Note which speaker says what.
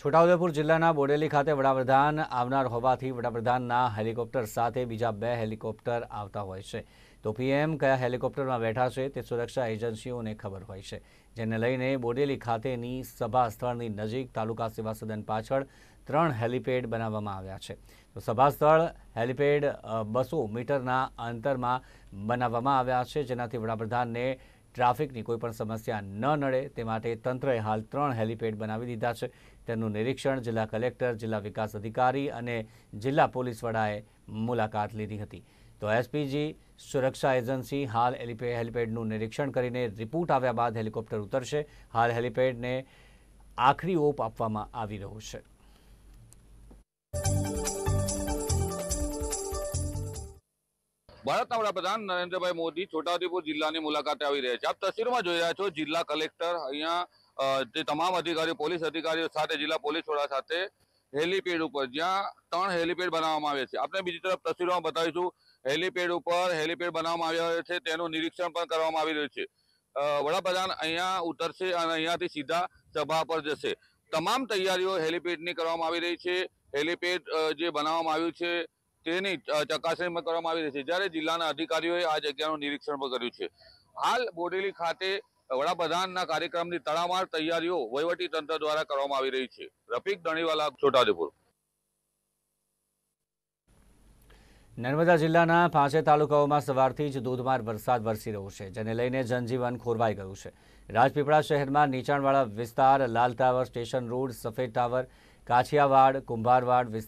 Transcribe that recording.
Speaker 1: છોટાઉદેપુર જિલ્લાના બોડેલી ખાતે વડાપ્રધાન આવનાર હોવાથી વડાપ્રધાનના હેલિકોપ્ટર સાથે બીજા બે હેલિકોપ્ટર આવતા હોય છે તો પીએમ કયા હેલિકોપ્ટરમાં બેઠા છે તે સુરક્ષા એજન્સીઓને ખબર હોય છે જેને લઈને બોડેલી ખાતેની સભા સ્થળની નજીક તાલુકા સેવા સદન પાછળ ત્રણ હેલિપેડ બનાવવામાં આવ્યા છે તો સભા સ્થળ હેલિપેડ બસો મીટરના અંતરમાં બનાવવામાં આવ્યા છે જેનાથી વડાપ્રધાનને ટ્રાફિકની કોઈપણ સમસ્યા ન નડે તે માટે તંત્રએ હાલ ત્રણ હેલિપેડ બનાવી દીધા છે તેનું નિરીક્ષણ જિલ્લા કલેક્ટર જિલ્લા વિકાસ અધિકારી અને જિલ્લા પોલીસ વડાએ મુલાકાત લીધી હતી તો એસપીજી સુરક્ષા એજન્સી હાલ હેલિપેડનું નિરીક્ષણ કરીને રિપોર્ટ આવ્યા બાદ હેલિકોપ્ટર ઉતરશે હાલ હેલિપેડને આખરી ઓપ આપવામાં આવી રહ્યો છે
Speaker 2: ભારતના વડાપ્રધાન નરેન્દ્રભાઈ મોદી છોટાઉદેપુર જિલ્લાની મુલાકાતે આવી રહ્યા છે આપ તસવીરમાં જોઈ રહ્યા છો જિલ્લા કલેક્ટર અહીંયા જે તમામ અધિકારીઓ પોલીસ અધિકારીઓ સાથે જિલ્લા પોલીસ વડા સાથે હેલીપેડ ઉપર જ્યાં ત્રણ હેલીપેડ બનાવવામાં આવ્યા છે આપણે બીજી તરફ તસવીરોમાં બતાવીશું હેલીપેડ ઉપર હેલીપેડ બનાવવામાં આવ્યો છે તેનું નિરીક્ષણ પણ કરવામાં આવી રહ્યું છે વડાપ્રધાન અહીંયા ઉતરશે અને અહીંયાથી સીધા સભા પર જશે તમામ તૈયારીઓ હેલીપેડની કરવામાં આવી રહી છે હેલીપેડ જે બનાવવામાં આવ્યું છે તેની ચકાસણી કરવામાં આવી રહી છે જ્યારે જિલ્લાના અધિકારીઓએ આ જગ્યાનું નિરીક્ષણ પણ કર્યું છે હાલ બોડેલી ખાતે વડાપ્રધાનના કાર્યક્રમની તડામાર તૈયારીઓ વહીવટી દ્વારા કરવામાં આવી રહી છે રફીક દણીવાલા છોટાઉદેપુર
Speaker 1: નર્મદા જિલ્લાના પાંચે તાલુકાઓમાં સવારથી જ ધોધમાર વરસાદ વરસી રહ્યો છે જેને લઈને જનજીવન ખોરવાઈ ગયું છે રાજપીપળા શહેરમાં નીચાણવાળા વિસ્તાર લાલ ટાવર સ્ટેશન રોડ સફેદ ટાવર કાછિયાવાડ કુંભારવાડ